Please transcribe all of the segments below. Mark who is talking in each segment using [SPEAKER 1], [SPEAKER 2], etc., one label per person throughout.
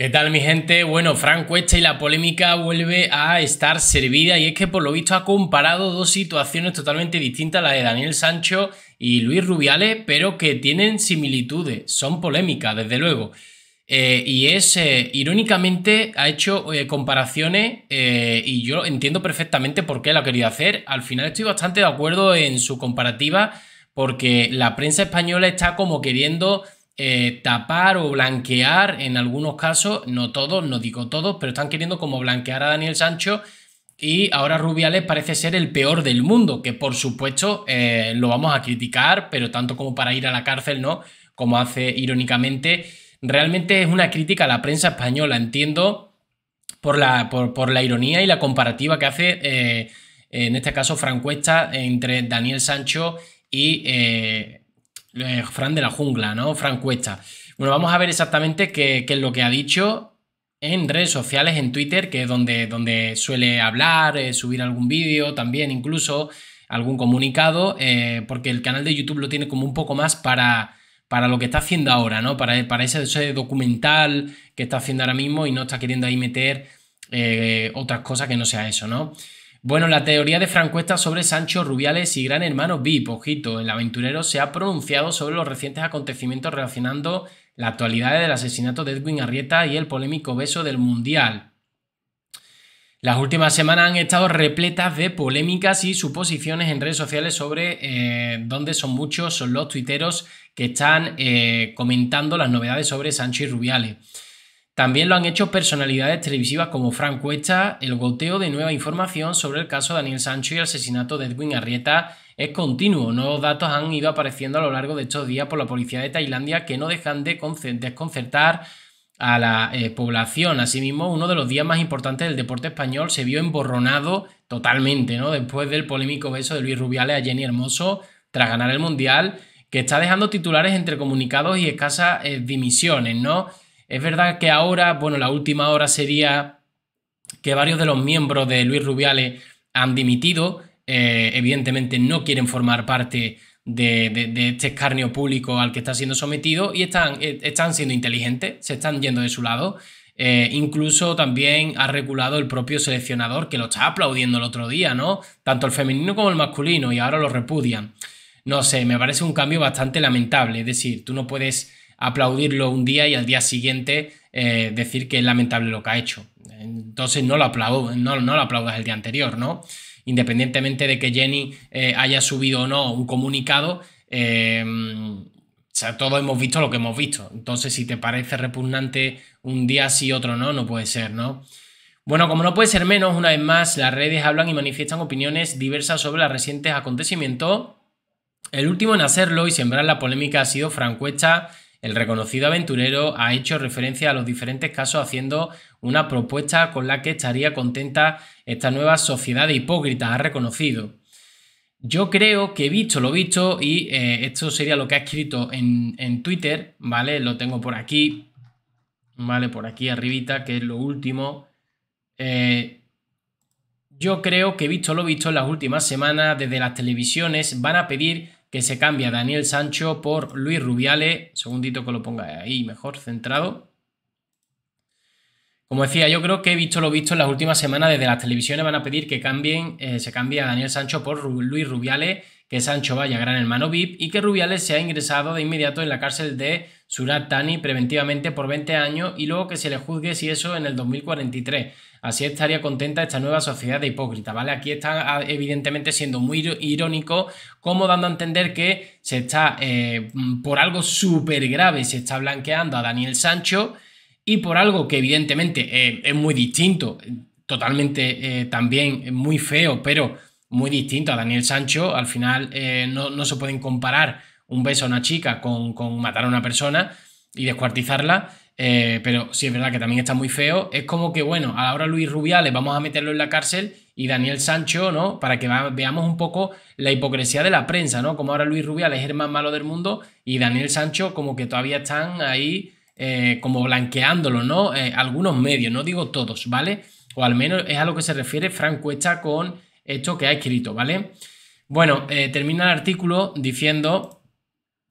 [SPEAKER 1] ¿Qué tal mi gente? Bueno, Franco Cuesta y la polémica vuelve a estar servida y es que por lo visto ha comparado dos situaciones totalmente distintas, la de Daniel Sancho y Luis Rubiales, pero que tienen similitudes, son polémicas, desde luego. Eh, y es, eh, irónicamente, ha hecho eh, comparaciones y yo entiendo perfectamente por qué lo ha querido hacer. Al final estoy bastante de acuerdo en su comparativa porque la prensa española está como queriendo eh, tapar o blanquear en algunos casos, no todos, no digo todos, pero están queriendo como blanquear a Daniel Sancho y ahora Rubiales parece ser el peor del mundo, que por supuesto eh, lo vamos a criticar, pero tanto como para ir a la cárcel, ¿no? Como hace irónicamente. Realmente es una crítica a la prensa española, entiendo, por la, por, la ironía y la comparativa que hace, eh, en este caso, Francuesta entre Daniel Sancho y eh, Fran de la Jungla, ¿no? Fran Cuesta. Bueno, vamos a ver exactamente qué, es lo que ha dicho en redes sociales, en Twitter, que es donde, donde suele hablar, eh, subir algún vídeo también, incluso algún comunicado, eh, porque el canal de YouTube lo tiene como un poco más para, para lo que está haciendo ahora, ¿no? Para, para ese documental que está haciendo ahora mismo y no está queriendo ahí meter otras cosas que no sea eso, ¿no? Bueno, la teoría de Francuesta sobre Sancho Rubiales y Gran Hermano VIP, ojito, el aventurero se ha pronunciado sobre los recientes acontecimientos relacionando la actualidad del asesinato de Edwin Arrieta y el polémico beso del Mundial. Las últimas semanas han estado repletas de polémicas y suposiciones en redes sociales sobre eh, dónde son muchos, los tuiteros que están eh, comentando las novedades sobre Sancho y Rubiales. También lo han hecho personalidades televisivas como Frank Cuesta, el goteo de nueva información sobre el caso de Daniel Sancho y el asesinato de Edwin Arrieta es continuo. Nuevos datos han ido apareciendo a lo largo de estos días por la policía de Tailandia que no dejan de desconcertar a la eh, población. Asimismo, uno de los días más importantes del deporte español se vio emborronado totalmente, ¿no? Después del polémico beso de Luis Rubiales a Jenny Hermoso tras ganar el Mundial, que está dejando titulares entre comunicados y escasas eh, dimisiones, ¿no? Es verdad que ahora, bueno, la última hora sería que varios de los miembros de Luis Rubiales han dimitido, eh, evidentemente no quieren formar parte de, este escarnio público al que está siendo sometido y están, eh, están siendo inteligentes, se están yendo de su lado. Eh, incluso también ha regulado el propio seleccionador que lo está aplaudiendo el otro día, ¿no? Tanto el femenino como el masculino y ahora lo repudian. No sé, me parece un cambio bastante lamentable. Es decir, tú no puedes aplaudirlo un día y al día siguiente eh, decir que es lamentable lo que ha hecho. Entonces no lo, aplaudo, no, no lo aplaudas el día anterior, ¿no? Independientemente de que Jenny eh, haya subido o no un comunicado, eh, o sea, todos hemos visto lo que hemos visto. Entonces, si te parece repugnante un día sí, otro no, no puede ser, ¿no? Bueno, como no puede ser menos, una vez más, las redes hablan y manifiestan opiniones diversas sobre los recientes acontecimientos. El último en hacerlo y sembrar la polémica ha sido Francuesta, el reconocido aventurero ha hecho referencia a los diferentes casos haciendo una propuesta con la que estaría contenta esta nueva sociedad de hipócritas, ha reconocido. Yo creo que he visto lo visto y eh, esto sería lo que ha escrito en, Twitter, ¿vale? Lo tengo por aquí, ¿vale? Por aquí arribita, que es lo último. Eh, yo creo que he visto lo visto en las últimas semanas desde las televisiones van a pedir que se cambia Daniel Sancho por Luis Rubiales. Segundito que lo ponga ahí mejor, centrado. Como decía, yo creo que he visto lo visto en las últimas semanas. Desde las televisiones van a pedir que cambien, eh, se cambie a Daniel Sancho por Luis Rubiales, que Sancho vaya a gran hermano VIP y que Rubiales sea ingresado de inmediato en la cárcel de Surat Tani preventivamente por 20 años y luego que se le juzgue si eso en el 2043. Así estaría contenta esta nueva sociedad de hipócrita, ¿vale? Aquí está ah, evidentemente siendo muy irónico, como dando a entender que se está, eh, mm, por algo súper grave, se está blanqueando a Daniel Sancho y por algo que evidentemente eh, es muy distinto, totalmente eh, también muy feo, pero muy distinto a Daniel Sancho, al final no, no se pueden comparar un beso a una chica con, matar a una persona y descuartizarla, eh, pero sí es verdad que también está muy feo. Es como que, bueno, ahora Luis Rubiales vamos a meterlo en la cárcel y Daniel Sancho, ¿no? Para que veamos un poco la hipocresía de la prensa, ¿no? Como ahora Luis Rubiales es el más malo del mundo y Daniel Sancho como que todavía están ahí eh, como blanqueándolo, ¿no? Eh, algunos medios, no digo todos, ¿vale? O al menos es a lo que se refiere Frank Cuesta con esto que ha escrito, ¿vale? Bueno, termina el artículo diciendo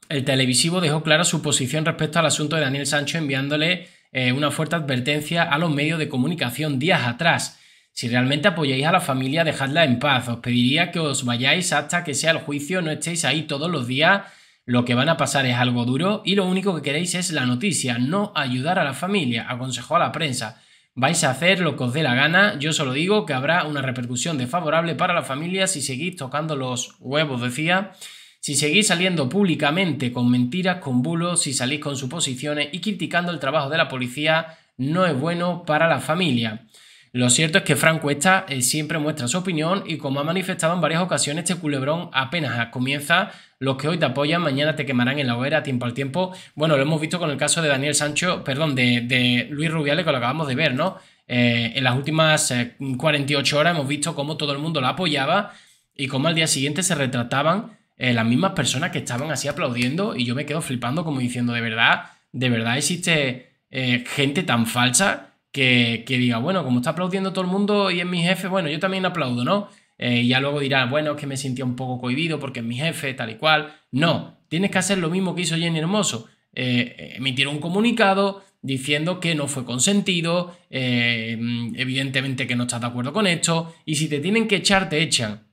[SPEAKER 1] el televisivo dejó clara su posición respecto al asunto de Daniel Sancho enviándole eh, una fuerte advertencia a los medios de comunicación días atrás. Si realmente apoyáis a la familia, dejadla en paz. Os pediría que os vayáis hasta que sea el juicio, no estéis ahí todos los días. Lo que van a pasar es algo duro y lo único que queréis es la noticia, no ayudar a la familia, aconsejó a la prensa. Vais a hacer lo que os dé la gana, yo solo digo que habrá una repercusión desfavorable para la familia si seguís tocando los huevos, decía. Si seguís saliendo públicamente con mentiras, con bulos, si salís con suposiciones y criticando el trabajo de la policía, no es bueno para la familia. Lo cierto es que Franco Cuesta eh, siempre muestra su opinión y como ha manifestado en varias ocasiones, este culebrón apenas comienza. Los que hoy te apoyan, mañana te quemarán en la hoguera tiempo al tiempo. Bueno, lo hemos visto con el caso de Daniel Sancho, perdón, de, Luis Rubiales, que lo acabamos de ver, ¿no? Eh, en las últimas 48 eh, horas hemos visto cómo todo el mundo la apoyaba y cómo al día siguiente se retrataban eh, las mismas personas que estaban así aplaudiendo y yo me quedo flipando como diciendo, de verdad, de verdad existe eh, gente tan falsa que, que, diga, bueno, como está aplaudiendo todo el mundo y es mi jefe, bueno, yo también aplaudo, ¿no? Eh, y ya luego dirá, bueno, es que me sentía un poco cohibido porque es mi jefe, tal y cual. No, tienes que hacer lo mismo que hizo Jenny Hermoso. emitir un comunicado, diciendo que no fue consentido, mm, evidentemente que no estás de acuerdo con esto, y si te tienen que echar, te echan.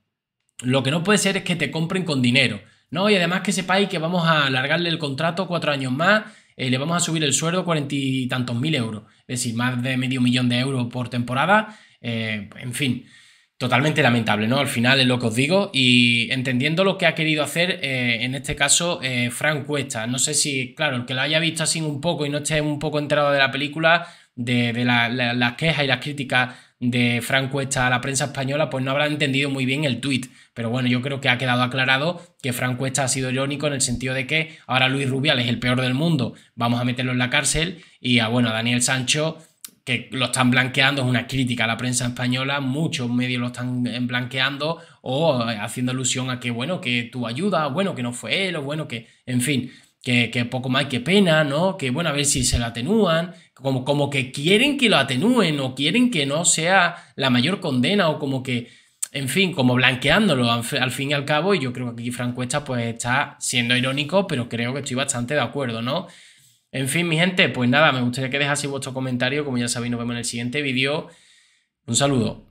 [SPEAKER 1] Lo que no puede ser es que te compren con dinero, ¿no? Y además que sepáis que vamos a alargarle el contrato cuatro años más, eh, le vamos a subir el sueldo cuarenta y tantos mil euros, es decir, más de medio millón de euros por temporada, eh, en fin. Totalmente lamentable, ¿no? Al final es lo que os digo y entendiendo lo que ha querido hacer, eh, en este caso, Frank Cuesta. No sé si, claro, el que lo haya visto así un poco y no esté un poco enterado de la película, de, las la, quejas y las críticas de Franco Cuesta a la prensa española, pues no habrán entendido muy bien el tuit. Pero bueno, yo creo que ha quedado aclarado que Franco Cuesta ha sido irónico en el sentido de que ahora Luis Rubial es el peor del mundo, vamos a meterlo en la cárcel y a, bueno, a Daniel Sancho que lo están blanqueando, es una crítica a la prensa española, muchos medios lo están eh, blanqueando o eh, haciendo alusión a que, bueno, que tu ayuda, bueno, que no fue él, o bueno, que, en fin, que, poco más que pena, ¿no? Que bueno, a ver si se la atenúan, como, como que quieren que lo atenúen o quieren que no sea la mayor condena o como que, en fin, como blanqueándolo al fin y al cabo. Y yo creo que aquí Frank Cuesta pues está siendo irónico, pero creo que estoy bastante de acuerdo, ¿no? En fin, mi gente, pues nada, me gustaría que dejaseis vuestro comentario, como ya sabéis, nos vemos en el siguiente vídeo. Un saludo.